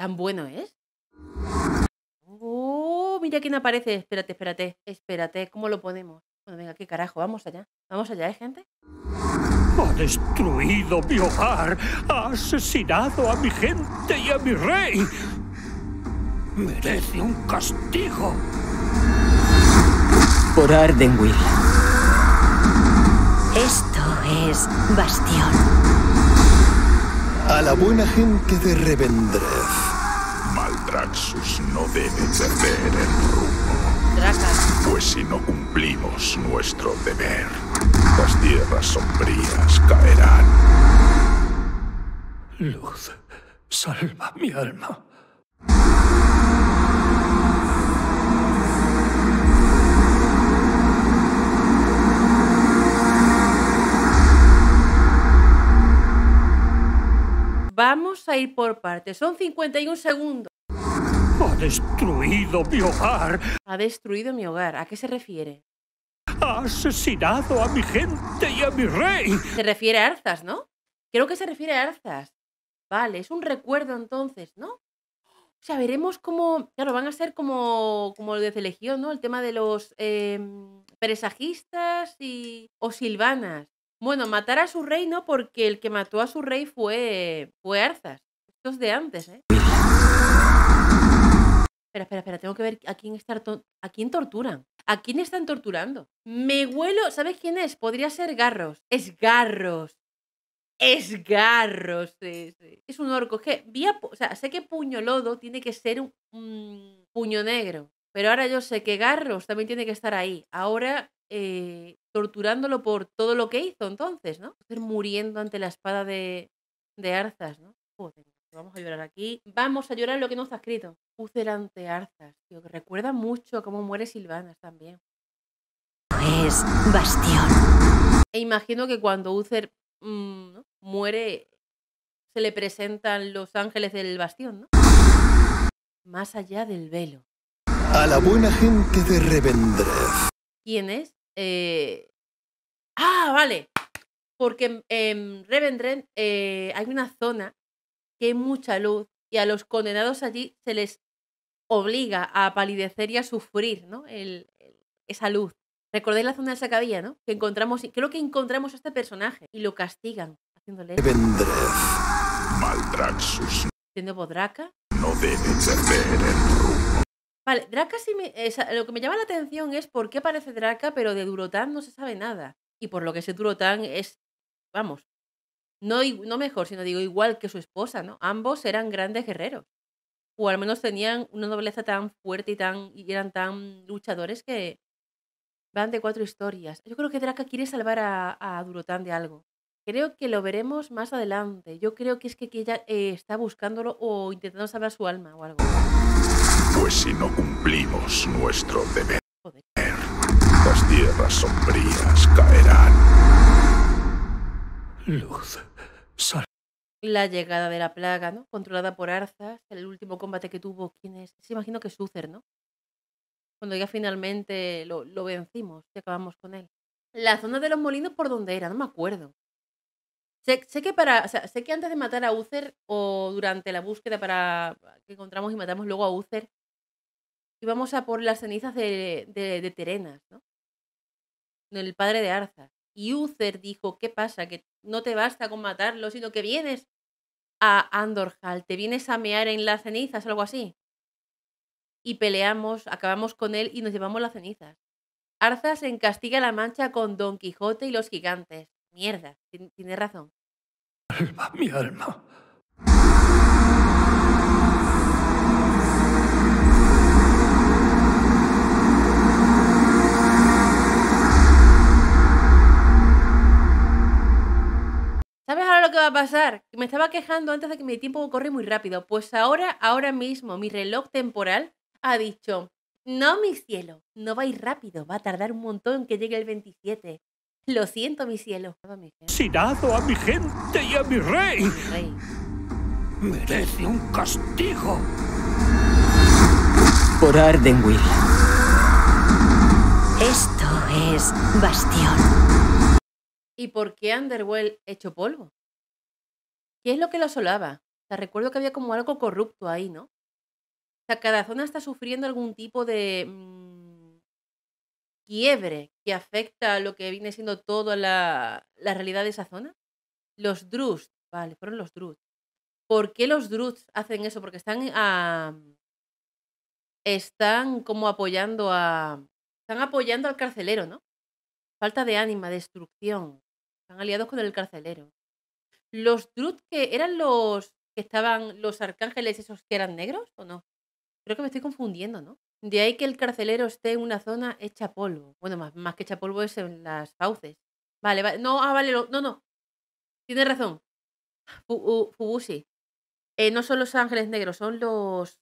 ¿Tan bueno es? Oh, mira quién aparece. Espérate, espérate, espérate. ¿Cómo lo ponemos? Bueno, venga, qué carajo. Vamos allá. Vamos allá, ¿eh, gente? Ha destruido mi hogar. Ha asesinado a mi gente y a mi rey. Merece un castigo. Por Ardenwill. Esto es Bastión. A la buena gente de Revendreth. Draxus no debe perder el rumbo. Pues si no cumplimos nuestro deber, las tierras sombrías caerán. Luz, salva mi alma. Vamos a ir por partes. Son 51 segundos destruido mi hogar. Ha destruido mi hogar. ¿A qué se refiere? Ha asesinado a mi gente y a mi rey. Se refiere a Arzas, ¿no? Creo que se refiere a Arzas. Vale, es un recuerdo entonces, ¿no? O sea, veremos cómo. Claro, van a ser como, como desde Legión, ¿no? El tema de los em, presagistas y. o silvanas. Bueno, matar a su rey, ¿no? Porque el que mató a su rey fue. fue Esto es de antes, ¿eh? espera, espera, espera, tengo que ver a quién, estar a quién torturan. ¿A quién están torturando? Me huelo, ¿sabes quién es? Podría ser Garros. Es Garros. Es Garros. Es un orco. sé que Puño Lodo tiene que ser un, puño negro. Pero ahora yo sé que Garros también tiene que estar ahí. Ahora eh, torturándolo por todo lo que hizo entonces, ¿no? estar muriendo ante la espada de, de Arzas, ¿no? Joder. Vamos a llorar aquí. Vamos a llorar lo que nos está escrito. ante Arzas, recuerda mucho cómo muere Silvanas también. Es Bastión. E imagino que cuando Uther mm, muere, se le presentan los ángeles del Bastión, ¿no? Más allá del velo. A la buena gente de Revendreth. ¿Quién es? Eh, ah, vale. Porque en Revendreth eh, hay una zona que hay mucha luz y a los condenados allí se les obliga a palidecer y a sufrir ¿no? El, esa luz. Recordéis la zona de cabilla ¿no? Que encontramos, creo que encontramos a este personaje y lo castigan haciéndole. Maldraxus. De nuevo, Draca. No el Vale, Draca sí lo que me llama la atención es por qué aparece Draca, pero de Durotán no se sabe nada. Y por lo que sé, Durotán es. Vamos, no, no mejor, sino digo igual que su esposa, ¿no? Ambos eran grandes guerreros, o al menos tenían una nobleza tan fuerte y, tan, y eran tan luchadores que van de cuatro historias. Yo creo que Draca quiere salvar a, a Durotán de algo. Creo que lo veremos más adelante. Yo creo que es que, ella eh, está buscándolo o intentando salvar su alma o algo. Pues si no cumplimos nuestro deber, las tierras sombrías caerán. Luz. La llegada de la plaga, ¿no? Controlada por Arzas, el último combate que tuvo, ¿quién es? Se imagino que Uther, ¿no? Cuando ya finalmente lo, vencimos y acabamos con él. La zona de los molinos, ¿por dónde era? No me acuerdo. Sé, que para, sé que antes de matar a Uther o durante la búsqueda para que encontramos y matamos luego a Uther, íbamos a por las cenizas de, Terenas, ¿no? El padre de Arzas. Y Uther dijo, ¿qué pasa? Que no te basta con matarlo, sino que vienes a Andorhal, te vienes a mear en las cenizas, algo así. Y peleamos, acabamos con él y nos llevamos las cenizas. Arzas en la Mancha con Don Quijote y los gigantes. Mierda, tiene razón. Alma, mi alma. pasar? Me estaba quejando antes de que mi tiempo corre muy rápido. Pues ahora, ahora mismo, mi reloj temporal ha dicho, no, mi cielo, no va a ir rápido, va a tardar un montón que llegue el 27. Lo siento, mi cielo. Sinazo a mi gente y a mi rey. Merece un castigo. Por Ardenwill. Esto es Bastión. ¿Y por qué Underwell hecho polvo? ¿Qué es lo que lo asolaba? recuerdo que había como algo corrupto ahí, ¿no? O sea, cada zona está sufriendo algún tipo de mm, quiebre que afecta a lo que viene siendo toda la, realidad de esa zona. Los druz, vale, fueron los Druts. ¿Por qué los druz hacen eso? Porque están ah, están como apoyando a están apoyando al carcelero, ¿no? Falta de ánima, destrucción. Están aliados con el carcelero. ¿Los Drut que eran los que estaban los arcángeles esos que eran negros o no? Creo que me estoy confundiendo, ¿no? De ahí que el carcelero esté en una zona hecha polvo. Bueno, más, más que hecha polvo es en las fauces. Vale, vale. No, ah, vale, no, no. Tienes razón. Fubusi. Eh, no son los ángeles negros, son los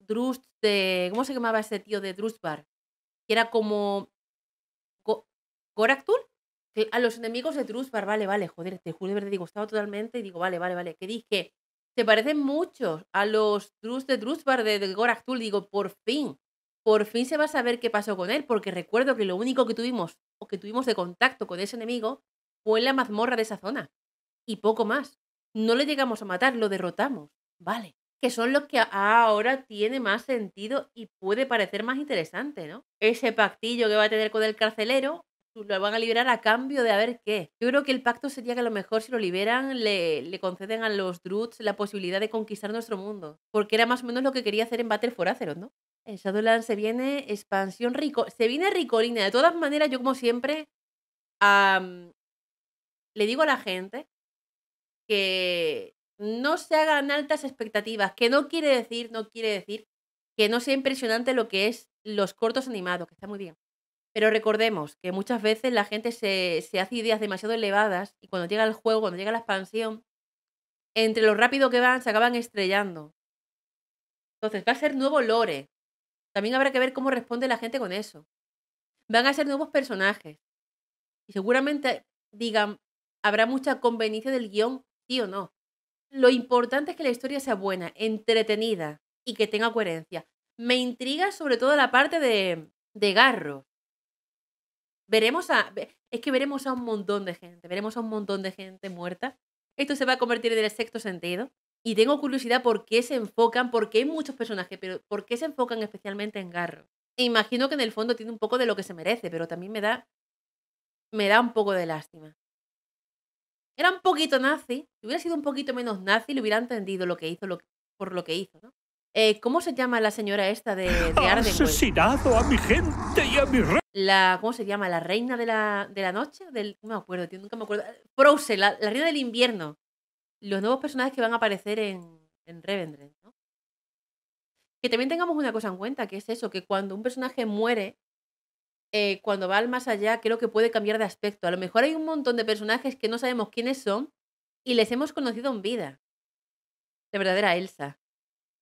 Drust de. ¿Cómo se llamaba ese tío de Drustbar? Que era como. Go, a los enemigos de Drusbar, vale, vale, joder, te juro de digo, estaba totalmente, y digo, vale, vale, vale, ¿qué dije? Se parecen mucho a los Drus de Drusbar de, de digo, por fin, por fin se va a saber qué pasó con él, porque recuerdo que lo único que tuvimos o que tuvimos de contacto con ese enemigo fue en la mazmorra de esa zona. Y poco más. No le llegamos a matar, lo derrotamos. Vale. Que son los que ahora tiene más sentido y puede parecer más interesante, ¿no? Ese pactillo que va a tener con el carcelero lo van a liberar a cambio de a ver qué. Yo creo que el pacto sería que a lo mejor si lo liberan le, conceden a los Druids la posibilidad de conquistar nuestro mundo, porque era más o menos lo que quería hacer en Battle for Azeroth, ¿no? En Shadowlands se viene expansión rico, se viene ricolina. De todas maneras, yo como siempre le digo a la gente que no se hagan altas expectativas, que no quiere decir, no quiere decir que no sea impresionante lo que es los cortos animados, que está muy bien. Pero recordemos que muchas veces la gente se, hace ideas demasiado elevadas y cuando llega el juego, cuando llega la expansión, entre lo rápido que van, se acaban estrellando. Entonces, va a ser nuevo lore. También habrá que ver cómo responde la gente con eso. Van a ser nuevos personajes. Y seguramente digan, habrá mucha conveniencia del guión, sí o no. Lo importante es que la historia sea buena, entretenida y que tenga coherencia. Me intriga sobre todo la parte de, de Garros veremos a. Es que veremos a un montón de gente. Veremos a un montón de gente muerta. Esto se va a convertir en el sexto sentido. Y tengo curiosidad por qué se enfocan, porque hay muchos personajes, pero por qué se enfocan especialmente en Garro. E imagino que en el fondo tiene un poco de lo que se merece, pero también me da. Me da un poco de lástima. Era un poquito nazi. Si hubiera sido un poquito menos nazi, le hubiera entendido lo que hizo, por lo que hizo, ¿no? Eh, ¿Cómo se llama la señora esta de, de asesinado a mi gente y a mi rey. La, ¿Cómo se llama? ¿La reina de la, noche? no me acuerdo, tío, nunca me acuerdo. Frozen, la, reina del invierno. Los nuevos personajes que van a aparecer en, en Que también tengamos una cosa en cuenta, que es eso, que cuando un personaje muere, eh, cuando va al más allá, creo que puede cambiar de aspecto. A lo mejor hay un montón de personajes que no sabemos quiénes son y les hemos conocido en vida. De verdadera Elsa.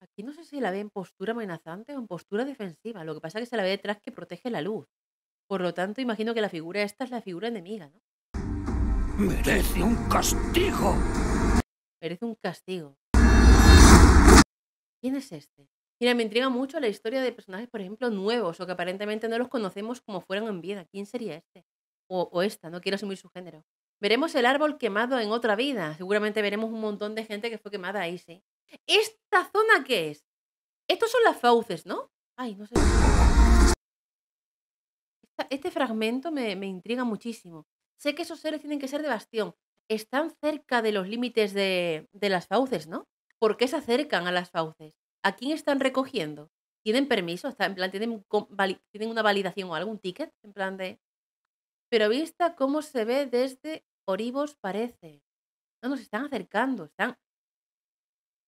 Aquí no sé si la ve en postura amenazante o en postura defensiva. Lo que pasa es que se la ve detrás que protege la luz. Por lo tanto, imagino que la figura esta es la figura enemiga, ¿no? Merece un castigo. Merece un castigo. ¿Quién es este? Mira, me intriga mucho la historia de personajes, por ejemplo, nuevos o que aparentemente no los conocemos como fueran en vida. ¿Quién sería este? O, o esta, no quiero asumir su género. Veremos el árbol quemado en otra vida. Seguramente veremos un montón de gente que fue quemada ahí, sí. ¿Esta zona qué es? Estos son las fauces, ¿no? Ay, no sé. Este fragmento me, intriga muchísimo. Sé que esos seres tienen que ser de bastión. Están cerca de los límites de, de las fauces, ¿no? ¿Por qué se acercan a las fauces? ¿A quién están recogiendo? ¿Tienen permiso? están en plan, ¿tienen, ¿Tienen una validación o algún ticket? En plan de. Pero vista cómo se ve desde Oribos parece. No nos están acercando, están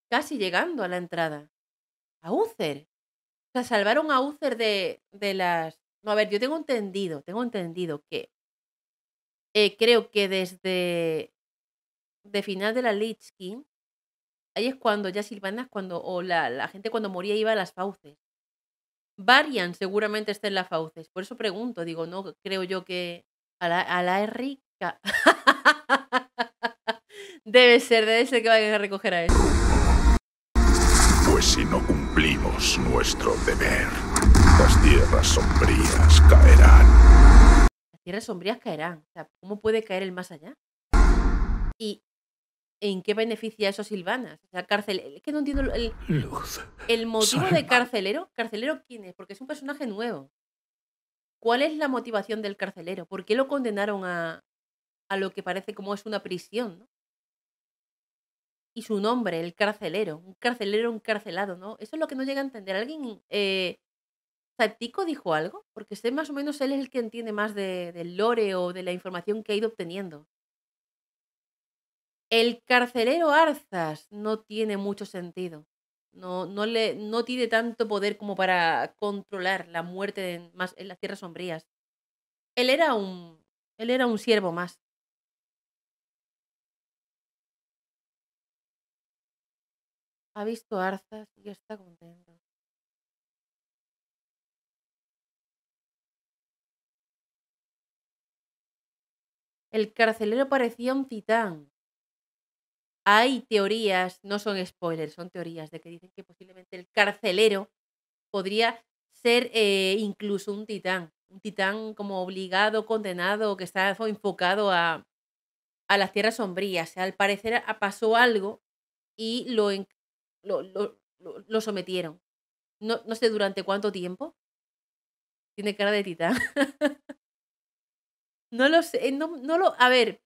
casi llegando a la entrada. A Uther. O sea, salvaron a Uther de, las... No, a ver, yo tengo entendido, tengo entendido que eh, creo que desde de final de la Lich King, ahí es cuando ya Silvanas, cuando, o la, gente cuando moría iba a las fauces. Varian seguramente está en las fauces. Por eso pregunto, digo, no creo yo que a la, a rica. Debe ser, debe ser que vayan a recoger a eso. Pues si no cumplimos nuestro deber, las tierras sombrías caerán. Las tierras sombrías caerán. O ¿cómo puede caer el más allá? ¿Y en qué beneficia eso Silvanas? Es que no entiendo el, el motivo de carcelero. ¿Carcelero quién es? Porque es un personaje nuevo. ¿Cuál es la motivación del carcelero? ¿Por qué lo condenaron a, a lo que parece como es una prisión? y su nombre, el carcelero, un carcelero encarcelado, ¿no? Eso es lo que no llega a entender. ¿Alguien, eh, dijo algo? Porque sé más o menos él es el que entiende más del lore o de la información que ha ido obteniendo. El carcelero Arzas no tiene mucho sentido. No, no, le, no tiene tanto poder como para controlar la muerte en, más, en las tierras sombrías. Él era un, él era un siervo más. ha visto Arzas y está contento. El carcelero parecía un titán. Hay teorías, no son spoilers, son teorías de que dicen que posiblemente el carcelero podría ser eh, incluso un titán. Un titán como obligado, condenado, que está enfocado a, a las tierras sombrías. sea, al parecer pasó algo y lo, lo, lo, lo sometieron. No, no, sé durante cuánto tiempo. Tiene cara de titán. no lo sé, eh, no, lo... A ver,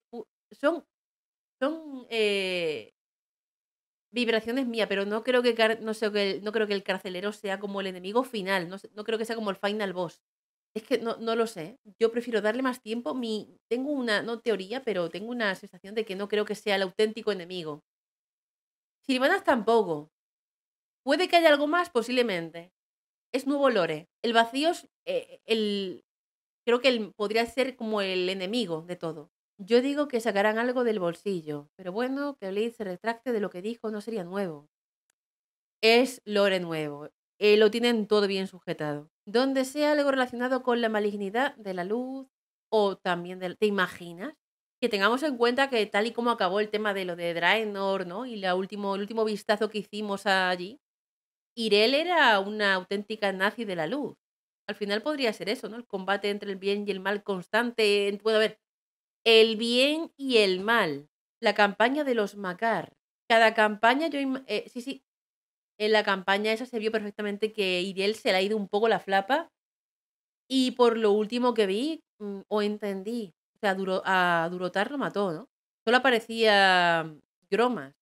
son, son eh, vibraciones mías, pero no creo, que, no, sé, que el, no creo que el carcelero sea como el enemigo final, no, creo que sea como el final boss. Es que no, no, lo sé. Yo prefiero darle más tiempo. Mi, tengo una, no teoría, pero tengo una sensación de que no creo que sea el auténtico enemigo. Silvanas tampoco. Puede que haya algo más, posiblemente. Es nuevo lore. El vacío es, eh, el, creo que podría ser como el enemigo de todo. Yo digo que sacarán algo del bolsillo, pero bueno, que Blade se retracte de lo que dijo no sería nuevo. Es lore nuevo. Eh, lo tienen todo bien sujetado. Donde sea algo relacionado con la malignidad de la luz o también de... ¿Te imaginas? que tengamos en cuenta que tal y como acabó el tema de lo de Draenor, ¿no? Y la último, el último vistazo que hicimos allí, Irel era una auténtica nazi de la luz. Al final podría ser eso, ¿no? El combate entre el bien y el mal constante. ver, el bien y el mal. La campaña de los Macar. Cada campaña, yo. Eh, sí, sí. En la campaña esa se vio perfectamente que Irel se le ha ido un poco la flapa. Y por lo último que vi, mm, o entendí, sea, Duro, a Durotar lo mató, ¿no? Solo aparecía mm, Gromas,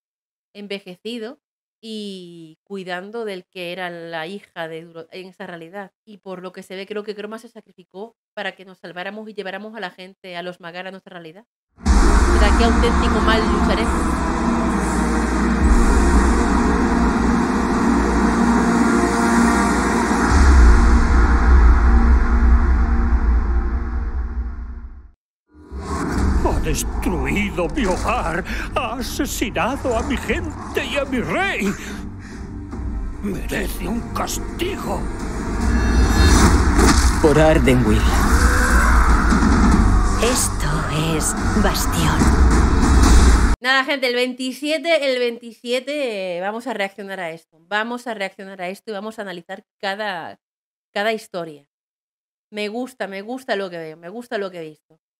envejecido y cuidando del que era la hija de Duro en esa realidad. Y por lo que se ve, creo que Gromas se sacrificó para que nos salváramos y lleváramos a la gente, a los Magar, a nuestra realidad. auténtico mal lucharemos? destruido mi hogar, ha asesinado a mi gente y a mi rey. Merece un castigo. Por Ardenwill. Esto es Bastión. Nada, gente, el 27, el 27 vamos a reaccionar a esto. Vamos a reaccionar a esto y vamos a analizar cada, cada historia. Me gusta, me gusta lo que veo, me gusta lo que he visto.